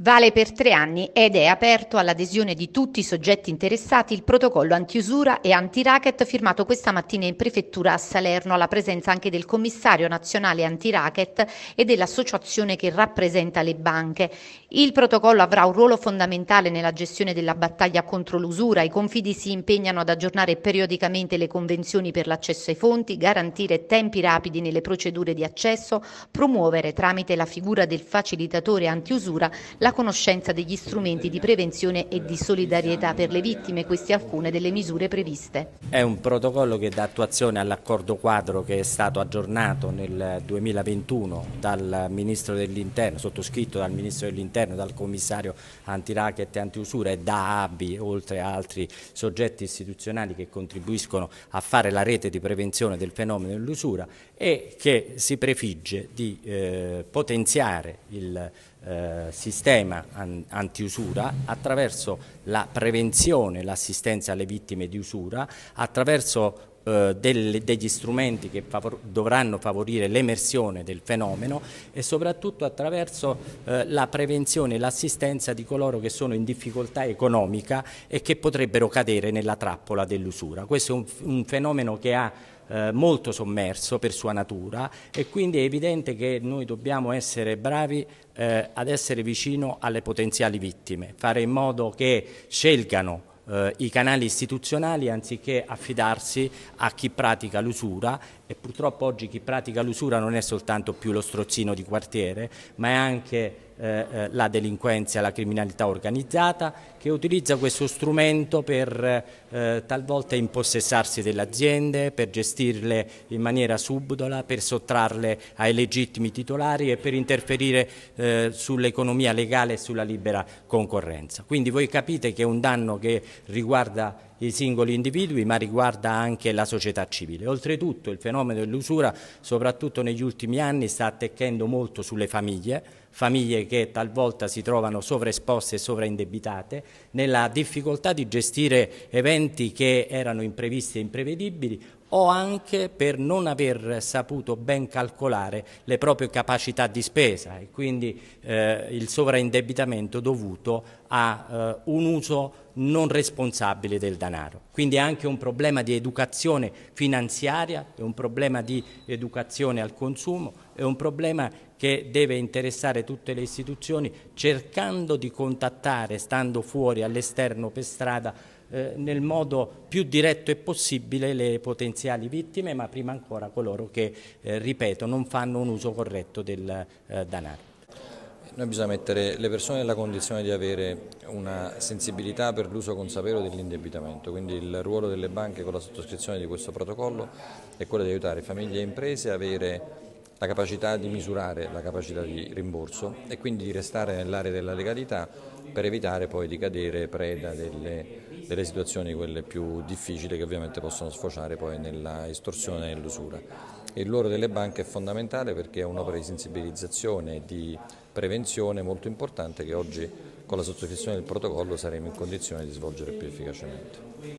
Vale per tre anni ed è aperto all'adesione di tutti i soggetti interessati il protocollo antiusura e anti-racket firmato questa mattina in prefettura a Salerno alla presenza anche del commissario nazionale anti-racket e dell'associazione che rappresenta le banche. Il protocollo avrà un ruolo fondamentale nella gestione della battaglia contro l'usura. I confidi si impegnano ad aggiornare periodicamente le convenzioni per l'accesso ai fonti, garantire tempi rapidi nelle procedure di accesso, promuovere tramite la figura del facilitatore anti-usura la la conoscenza degli strumenti di prevenzione e di solidarietà per le vittime, queste alcune delle misure previste. È un protocollo che dà attuazione all'accordo quadro che è stato aggiornato nel 2021 dal Ministro dell'Interno, sottoscritto dal Ministro dell'Interno, dal Commissario antiracket e antiusura e da ABI, oltre a altri soggetti istituzionali che contribuiscono a fare la rete di prevenzione del fenomeno dell'usura e che si prefigge di eh, potenziare il eh, sistema an antiusura attraverso la prevenzione, l'assistenza alle vittime di usura, attraverso eh, del, degli strumenti che favor dovranno favorire l'emersione del fenomeno e soprattutto attraverso eh, la prevenzione e l'assistenza di coloro che sono in difficoltà economica e che potrebbero cadere nella trappola dell'usura. Questo è un, un fenomeno che ha eh, molto sommerso per sua natura e quindi è evidente che noi dobbiamo essere bravi eh, ad essere vicino alle potenziali vittime, fare in modo che scelgano eh, i canali istituzionali anziché affidarsi a chi pratica l'usura e purtroppo oggi chi pratica l'usura non è soltanto più lo strozzino di quartiere, ma è anche eh, eh, la delinquenza, la criminalità organizzata che utilizza questo strumento per eh, talvolta impossessarsi delle aziende, per gestirle in maniera subdola, per sottrarle ai legittimi titolari e per interferire eh, sull'economia legale e sulla libera concorrenza. Quindi voi capite che è un danno che riguarda i singoli individui ma riguarda anche la società civile. Oltretutto il fenomeno dell'usura soprattutto negli ultimi anni sta attecchendo molto sulle famiglie, famiglie che talvolta si trovano sovraesposte e sovraindebitate nella difficoltà di gestire eventi che erano imprevisti e imprevedibili o anche per non aver saputo ben calcolare le proprie capacità di spesa e quindi eh, il sovraindebitamento dovuto a eh, un uso non responsabile del denaro. Quindi è anche un problema di educazione finanziaria, è un problema di educazione al consumo, è un problema che deve interessare tutte le istituzioni cercando di contattare, stando fuori all'esterno per strada, eh, nel modo più diretto e possibile le potenziali vittime, ma prima ancora coloro che, eh, ripeto, non fanno un uso corretto del eh, danaro. Noi bisogna mettere le persone nella condizione di avere una sensibilità per l'uso consapevole dell'indebitamento, quindi il ruolo delle banche con la sottoscrizione di questo protocollo è quello di aiutare famiglie e imprese a avere la capacità di misurare la capacità di rimborso e quindi di restare nell'area della legalità per evitare poi di cadere preda delle, delle situazioni quelle più difficili che ovviamente possono sfociare poi nella estorsione e nell'usura. Il ruolo delle banche è fondamentale perché è un'opera di sensibilizzazione e di prevenzione molto importante che oggi con la sottoscrizione del protocollo saremo in condizione di svolgere più efficacemente.